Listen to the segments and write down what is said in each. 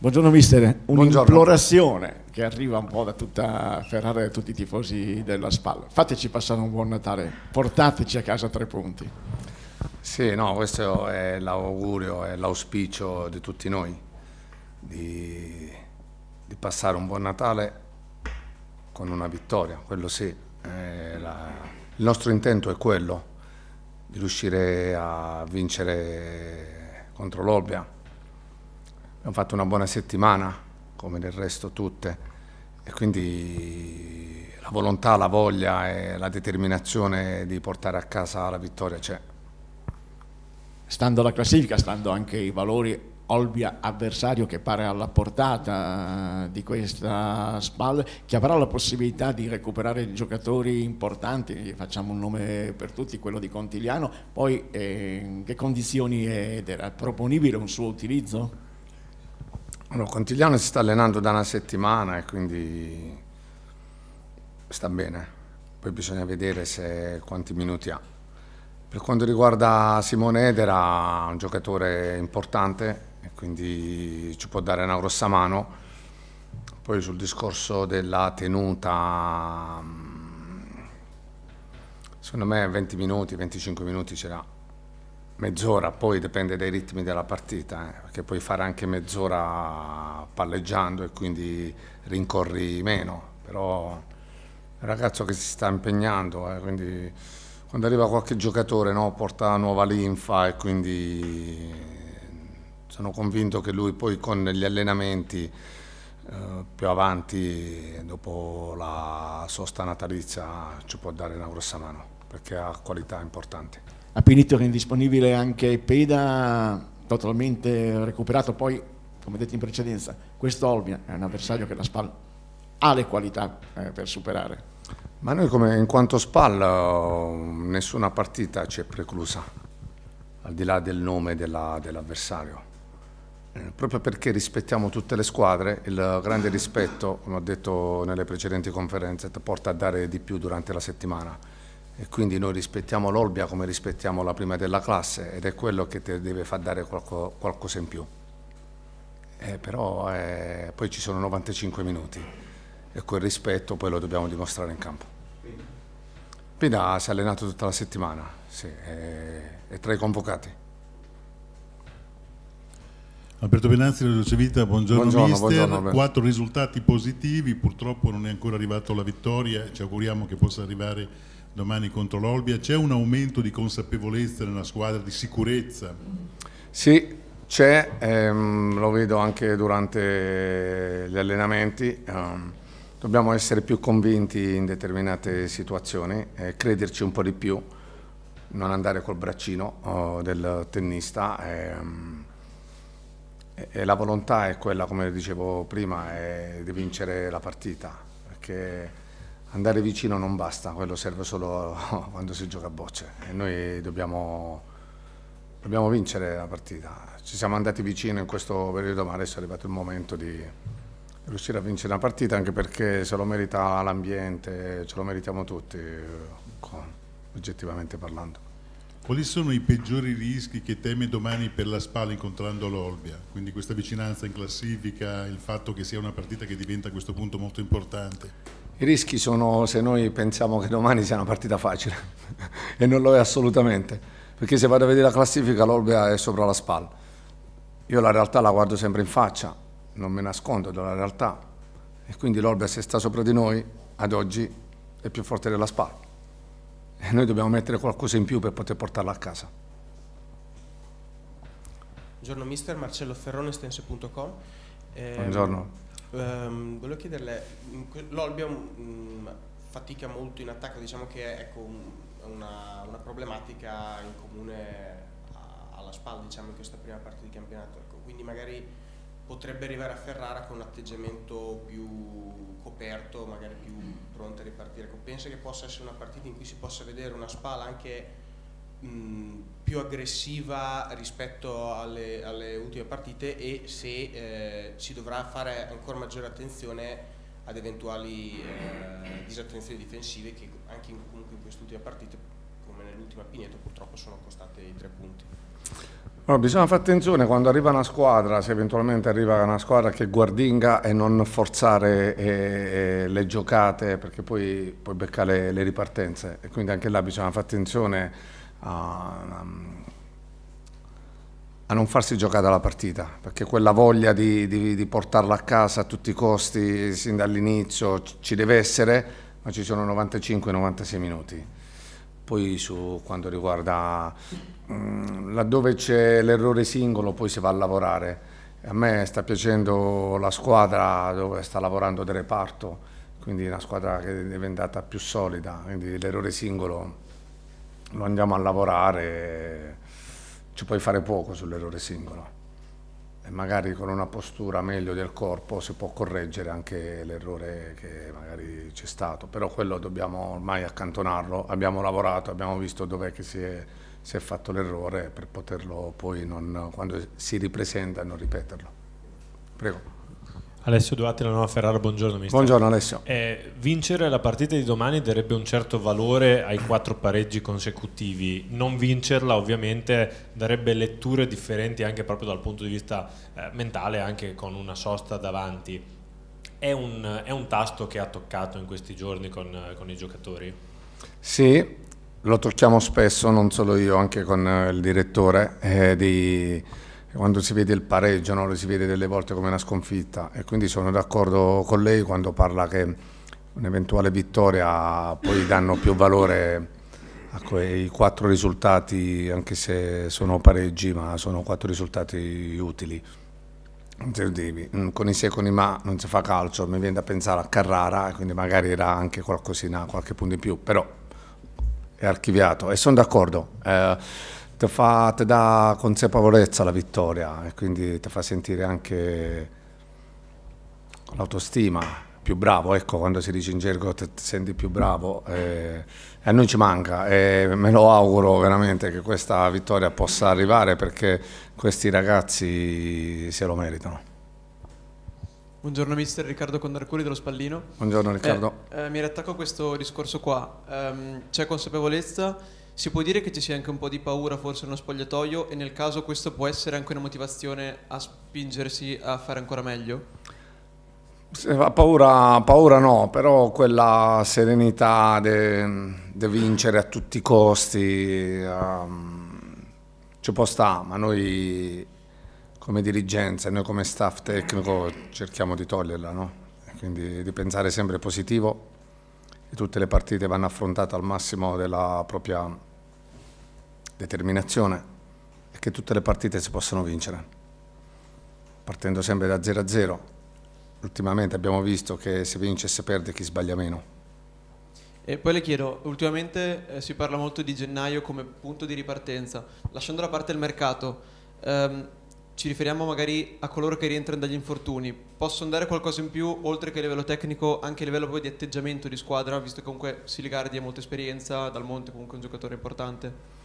Buongiorno mister, un'implorazione che arriva un po' da tutta Ferrara e da tutti i tifosi della Spalla. Fateci passare un buon Natale, portateci a casa tre punti. Sì, no, questo è l'augurio, è l'auspicio di tutti noi, di, di, passare un buon Natale con una vittoria, quello sì. Eh, la, il nostro intento è quello, di riuscire a vincere contro l'Olbia Abbiamo fatto una buona settimana, come del resto tutte, e quindi la volontà, la voglia e la determinazione di portare a casa la vittoria c'è. Stando alla classifica, stando anche ai valori, Olbia avversario che pare alla portata eh, di questa SPAL, che avrà la possibilità di recuperare giocatori importanti, facciamo un nome per tutti, quello di Contigliano, poi eh, in che condizioni è, era proponibile un suo utilizzo? Allora, Contigliano si sta allenando da una settimana e quindi sta bene. Poi bisogna vedere se, quanti minuti ha. Per quanto riguarda Simone Edera, un giocatore importante e quindi ci può dare una grossa mano. Poi sul discorso della tenuta, mm, secondo me 20 minuti, 25 minuti ce l'ha mezz'ora, poi dipende dai ritmi della partita, eh, perché puoi fare anche mezz'ora palleggiando e quindi rincorri meno, però è un ragazzo che si sta impegnando, eh, quindi quando arriva qualche giocatore no, porta nuova linfa e quindi eh, sono convinto che lui poi con gli allenamenti eh, più avanti, dopo la sosta natalizia, ci può dare una grossa mano perché ha qualità importanti a Pinito era indisponibile anche Peda, totalmente recuperato, poi come detto in precedenza, questo Olbia è un avversario che la Spal ha le qualità eh, per superare. Ma noi come in quanto Spal nessuna partita ci è preclusa, al di là del nome dell'avversario. Eh, proprio perché rispettiamo tutte le squadre, il grande rispetto, come ho detto nelle precedenti conferenze, ti porta a dare di più durante la settimana e quindi noi rispettiamo l'Olbia come rispettiamo la prima della classe ed è quello che ti deve far dare qualco, qualcosa in più. Eh, però eh, poi ci sono 95 minuti e quel rispetto poi lo dobbiamo dimostrare in campo. Pina si è allenato tutta la settimana, sì, è, è tra i convocati. Alberto Benazzi, Radio Civita, buongiorno, buongiorno mister. Buongiorno, Quattro risultati positivi, purtroppo non è ancora arrivata la vittoria, ci auguriamo che possa arrivare domani contro l'Olbia, c'è un aumento di consapevolezza nella squadra, di sicurezza? Sì, c'è, ehm, lo vedo anche durante gli allenamenti. Ehm, dobbiamo essere più convinti in determinate situazioni, eh, crederci un po' di più, non andare col braccino oh, del tennista. Ehm, e la volontà è quella, come dicevo prima, di vincere la partita, perché andare vicino non basta, quello serve solo quando si gioca a bocce e noi dobbiamo, dobbiamo vincere la partita. Ci siamo andati vicino in questo periodo ma adesso è arrivato il momento di riuscire a vincere la partita anche perché se lo merita l'ambiente, ce lo meritiamo tutti, oggettivamente parlando. Quali sono i peggiori rischi che teme domani per la Spalla incontrando l'Olbia? Quindi questa vicinanza in classifica, il fatto che sia una partita che diventa a questo punto molto importante? I rischi sono se noi pensiamo che domani sia una partita facile e non lo è assolutamente, perché se vado a vedere la classifica l'Olbia è sopra la spalla. Io la realtà la guardo sempre in faccia, non mi nascondo dalla realtà e quindi l'Olbia se sta sopra di noi ad oggi è più forte della spalla e noi dobbiamo mettere qualcosa in più per poter portarla a casa. Buongiorno mister, Marcello Ferrone, estense.com. Eh, Buongiorno. Um, volevo chiederle, l'Olbia um, mm, fatica molto in attacco, diciamo che è ecco, una, una, problematica in comune a, alla spalla diciamo, in questa prima parte di campionato, ecco, quindi magari potrebbe arrivare a Ferrara con un atteggiamento più coperto, magari più pronto a ripartire. Ecco, pensa che possa essere una partita in cui si possa vedere una spalla anche mh, più aggressiva rispetto alle, alle, ultime partite e se eh, dovrà fare ancora maggiore attenzione ad eventuali eh, disattenzioni difensive che anche in, comunque in quest'ultima partita come nell'ultima Pigneto purtroppo sono costate i tre punti. Allora, bisogna fare attenzione quando arriva una squadra, se eventualmente arriva una squadra che guardinga e non forzare eh, eh le giocate perché poi puoi beccare le, le ripartenze e quindi anche là bisogna fare attenzione a, a non farsi giocare la partita, perché quella voglia di, di, di portarla a casa a tutti i costi sin dall'inizio ci deve essere, ma ci sono 95-96 minuti. Poi su quanto riguarda mh, mm, laddove c'è l'errore singolo, poi si va a lavorare. A me sta piacendo la squadra dove sta lavorando del reparto, quindi una squadra che è diventata più solida, quindi l'errore singolo lo andiamo a lavorare, ci puoi fare poco sull'errore singolo e magari con una postura meglio del corpo si può correggere anche l'errore che magari c'è stato, però quello dobbiamo ormai accantonarlo, abbiamo lavorato, abbiamo visto dov'è che si è, si è fatto l'errore per poterlo poi non, quando si ripresenta non ripeterlo. Prego. Alessio Duatti, la nuova Ferrara, buongiorno mister. Buongiorno Alessio. Eh, vincere la partita di domani darebbe un certo valore ai quattro pareggi consecutivi, non vincerla ovviamente darebbe letture differenti anche proprio dal punto di vista eh, mentale, anche con una sosta davanti. È un, è un, tasto che ha toccato in questi giorni con, con i giocatori? Sì, lo tocchiamo spesso, non solo io, anche con eh, il direttore eh, di quando si vede il pareggio, no? lo si vede delle volte come una sconfitta e quindi sono d'accordo con lei quando parla che un'eventuale vittoria poi danno più valore a quei quattro risultati, anche se sono pareggi, ma sono quattro risultati utili. Mm, con i sei e con i ma non si fa calcio, mi viene da pensare a Carrara, quindi magari era anche qualcosina, qualche punto in più, però è archiviato e sono d'accordo. Eh, ti dà consapevolezza la vittoria e quindi ti fa sentire anche l'autostima più bravo, ecco quando si dice in gergo ti senti più bravo eh, e, e a noi ci manca e me lo auguro veramente che questa vittoria possa arrivare perché questi ragazzi se lo meritano. Buongiorno mister Riccardo Condarculi dello Spallino. Buongiorno Riccardo. Eh, eh, mi riattacco a questo discorso qua, um, c'è consapevolezza si può dire che ci sia anche un po' di paura forse uno spogliatoio e nel caso questo può essere anche una motivazione a spingersi a fare ancora meglio? Paura, paura no, però quella serenità di vincere a tutti i costi um, ci può stare, ma noi come dirigenza, noi come staff tecnico cerchiamo di toglierla, no? quindi di pensare sempre positivo e tutte le partite vanno affrontate al massimo della propria determinazione e che tutte le partite si possano vincere, partendo sempre da 0 a 0. Ultimamente abbiamo visto che se vince e se perde chi sbaglia meno. E poi le chiedo, ultimamente eh, si parla molto di gennaio come punto di ripartenza, lasciando da parte il mercato, ehm, ci riferiamo magari a coloro che rientrano dagli infortuni, possono dare qualcosa in più oltre che a livello tecnico, anche a livello poi di atteggiamento di squadra, visto che comunque Siligardi ha molta esperienza, Dal Monte comunque un giocatore importante?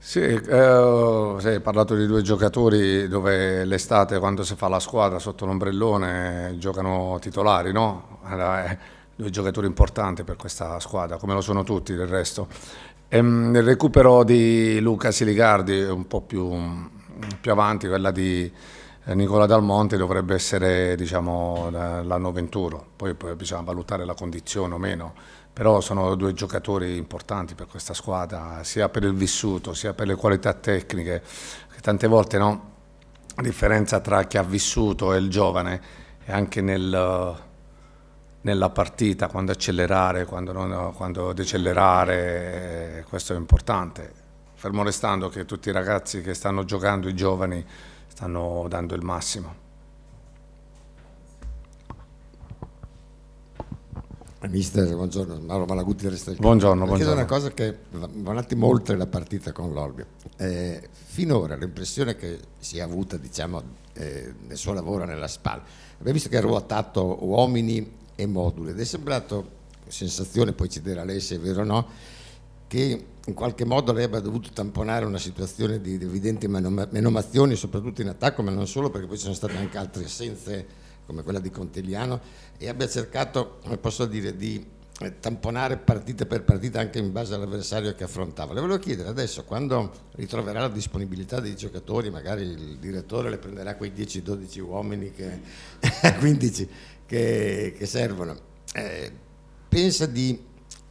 Sì, eh, hai parlato di due giocatori dove l'estate quando si fa la squadra sotto l'ombrellone giocano titolari, no? Allora, eh, due giocatori importanti per questa squadra, come lo sono tutti del resto. Ehm, il recupero di Luca Siligardi un po' più, più avanti, quella di eh, Nicola Dalmonte dovrebbe essere diciamo, l'anno 21, poi, poi bisogna valutare la condizione o meno però sono due giocatori importanti per questa squadra, sia per il vissuto, sia per le qualità tecniche, che tante volte no? la differenza tra chi ha vissuto e il giovane è anche nel, nella partita, quando accelerare, quando, non, quando decelerare, questo è importante. Fermo restando che tutti i ragazzi che stanno giocando, i giovani, stanno dando il massimo. Mister, buongiorno, Mauro Malaguti del Restreggio. Buongiorno, Chiedo buongiorno. una cosa che va un attimo oltre la partita con l'Olbio. Eh, finora l'impressione che si è avuta, diciamo, eh, nel suo lavoro nella SPAL, abbiamo visto che ha ruotato uomini e moduli ed è sembrato, sensazione, poi ci dirà lei se è vero o no, che in qualche modo lei abbia dovuto tamponare una situazione di evidenti menomazioni, soprattutto in attacco, ma non solo, perché poi ci sono state anche altre assenze come quella di Contigliano e abbia cercato, come posso dire, di eh, tamponare partita per partita anche in base all'avversario che affrontava. Le volevo chiedere adesso, quando ritroverà la disponibilità dei giocatori, magari il direttore le prenderà quei 10-12 uomini, che, 15 che, che servono, eh, pensa di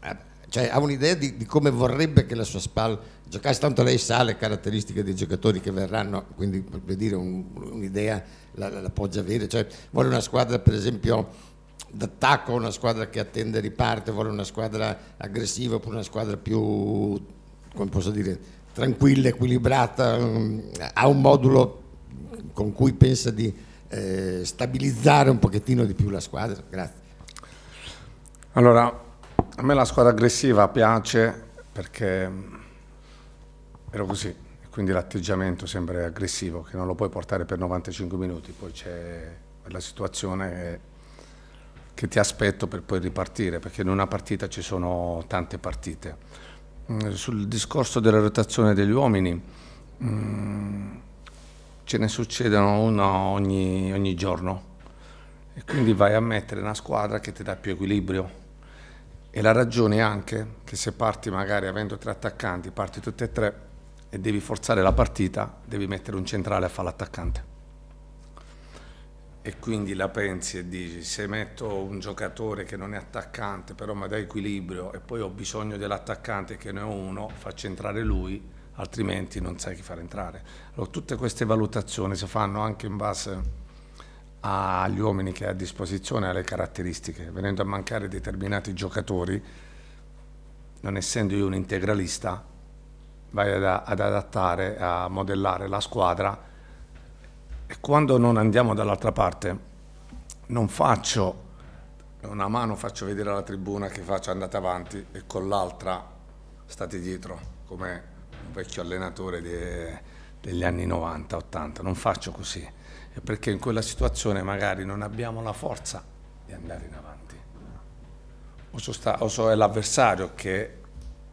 eh, cioè, ha un'idea di, di, come vorrebbe che la sua SPAL giocasse, tanto lei sa le caratteristiche dei giocatori che verranno, quindi per dire un, un'idea la, la, la poggia avere, cioè, vuole una squadra per esempio d'attacco, una squadra che attende e riparte, vuole una squadra aggressiva oppure una squadra più, come posso dire, tranquilla, equilibrata, ha un modulo con cui pensa di eh, stabilizzare un pochettino di più la squadra. Grazie. Allora, a me la squadra aggressiva piace perché ero così, quindi l'atteggiamento sembra aggressivo, che non lo puoi portare per 95 minuti, poi c'è la situazione che ti aspetto per poi ripartire, perché in una partita ci sono tante partite. Mm, sul discorso della rotazione degli uomini, mm, ce ne succedono uno ogni, ogni giorno e quindi vai a mettere una squadra che ti dà più equilibrio e la ragione è anche che se parti magari avendo tre attaccanti, parti tutti e tre e devi forzare la partita, devi mettere un centrale a fare l'attaccante. E quindi la pensi e dici, se metto un giocatore che non è attaccante, però mi dà equilibrio e poi ho bisogno dell'attaccante che ne ho uno, faccio entrare lui, altrimenti non sai chi far entrare. Allora, tutte queste valutazioni si fanno anche in base agli uomini che ha a disposizione, alle caratteristiche. Venendo a mancare determinati giocatori, non essendo io un integralista, vai ad, ad adattare, a modellare la squadra e quando non andiamo dall'altra parte non faccio una mano faccio vedere alla tribuna che faccio andate avanti e con l'altra state dietro come un vecchio allenatore de, degli anni 90-80 non faccio così perché in quella situazione magari non abbiamo la forza di andare in avanti. O sta, o so è l'avversario che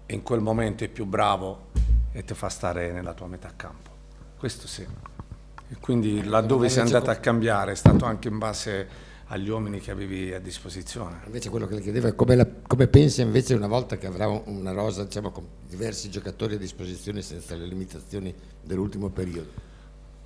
in quel momento è più bravo e ti fa stare nella tua metà campo. Questo sì. E quindi eh, laddove sei andata a cambiare è stato anche in base agli uomini che avevi a disposizione. Invece quello che le chiedevo è come, la, come pensa invece una volta che avrà una rosa diciamo, con diversi giocatori a disposizione senza le limitazioni dell'ultimo periodo?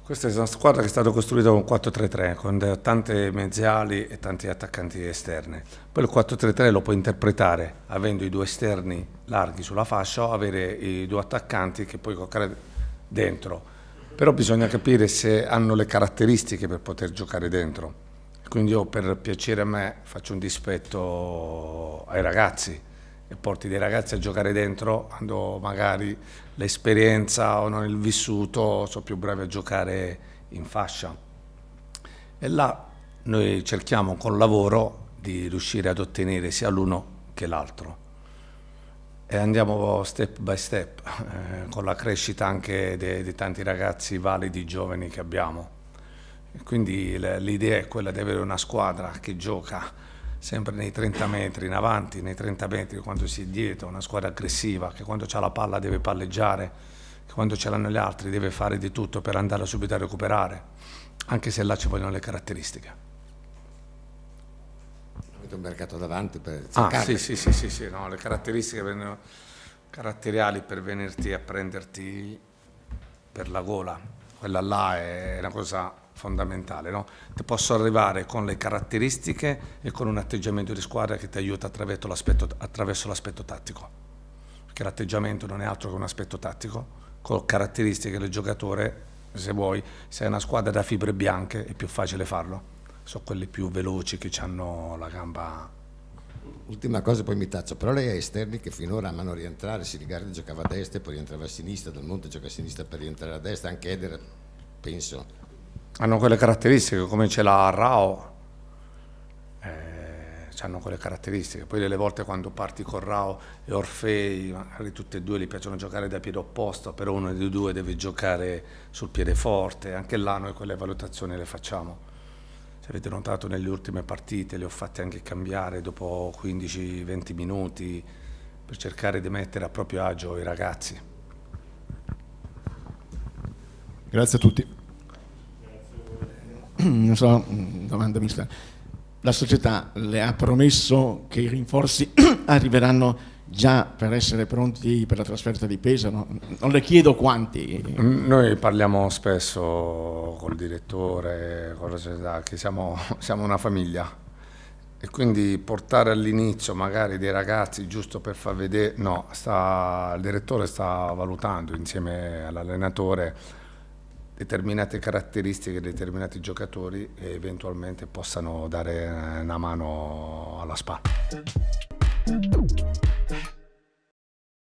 Questa è una squadra che è stata costruita con 4-3-3, con tante mezziali e tanti attaccanti esterni. Poi il 4-3-3 lo puoi interpretare avendo i due esterni larghi sulla fascia o avere i due attaccanti che puoi collocare dentro. Però bisogna capire se hanno le caratteristiche per poter giocare dentro. Quindi io per piacere a me faccio un dispetto ai ragazzi e porti dei ragazzi a giocare dentro quando magari l'esperienza o non il vissuto sono più bravi a giocare in fascia. E là noi cerchiamo col lavoro di riuscire ad ottenere sia l'uno che l'altro e andiamo step by step eh, con la crescita anche di tanti ragazzi validi giovani che abbiamo. E quindi l'idea è quella di avere una squadra che gioca sempre nei 30 metri in avanti, nei 30 metri quando si è dietro, una squadra aggressiva che quando ha la palla deve palleggiare, che quando ce l'hanno gli altri deve fare di tutto per andare subito a recuperare, anche se là ci vogliono le caratteristiche. Avete un mercato davanti per cercare? Ah, sì, sì, sì, sì, sì no, le caratteristiche vengono, caratteriali per venirti a prenderti per la gola, quella là è una cosa fondamentale. No? Ti posso arrivare con le caratteristiche e con un atteggiamento di squadra che ti aiuta attraverso l'aspetto tattico, perché l'atteggiamento non è altro che un aspetto tattico, con caratteristiche del giocatore, se vuoi, se hai una squadra da fibre bianche è più facile farlo, sono quelli più veloci che hanno la gamba Ultima cosa, poi mi taccio, però lei ha esterni che finora amano rientrare, Sirigardi giocava a destra e poi rientrava a sinistra, Dal Monte gioca a sinistra per rientrare a destra, anche Eder, penso, hanno quelle caratteristiche come ce l'ha Rao, eh, hanno quelle caratteristiche, poi delle volte quando parti con Rao e Orfei, magari tutti e due gli piacciono giocare da piede opposto, però uno dei due deve giocare sul piede forte, anche là noi quelle valutazioni le facciamo. Se avete notato nelle ultime partite le ho fatte anche cambiare dopo 15-20 minuti per cercare di mettere a proprio agio i ragazzi. Grazie a tutti. non so, domanda mista, la società le ha promesso che i rinforzi arriveranno già per essere pronti per la trasferta di Pesaro? Non le chiedo quanti. Mm, noi parliamo spesso col direttore, con la società, che siamo, siamo una famiglia e quindi portare all'inizio magari dei ragazzi giusto per far vedere, no, sta, il direttore sta valutando insieme all'allenatore determinate caratteristiche, determinati giocatori e eventualmente possano dare una mano alla SPA.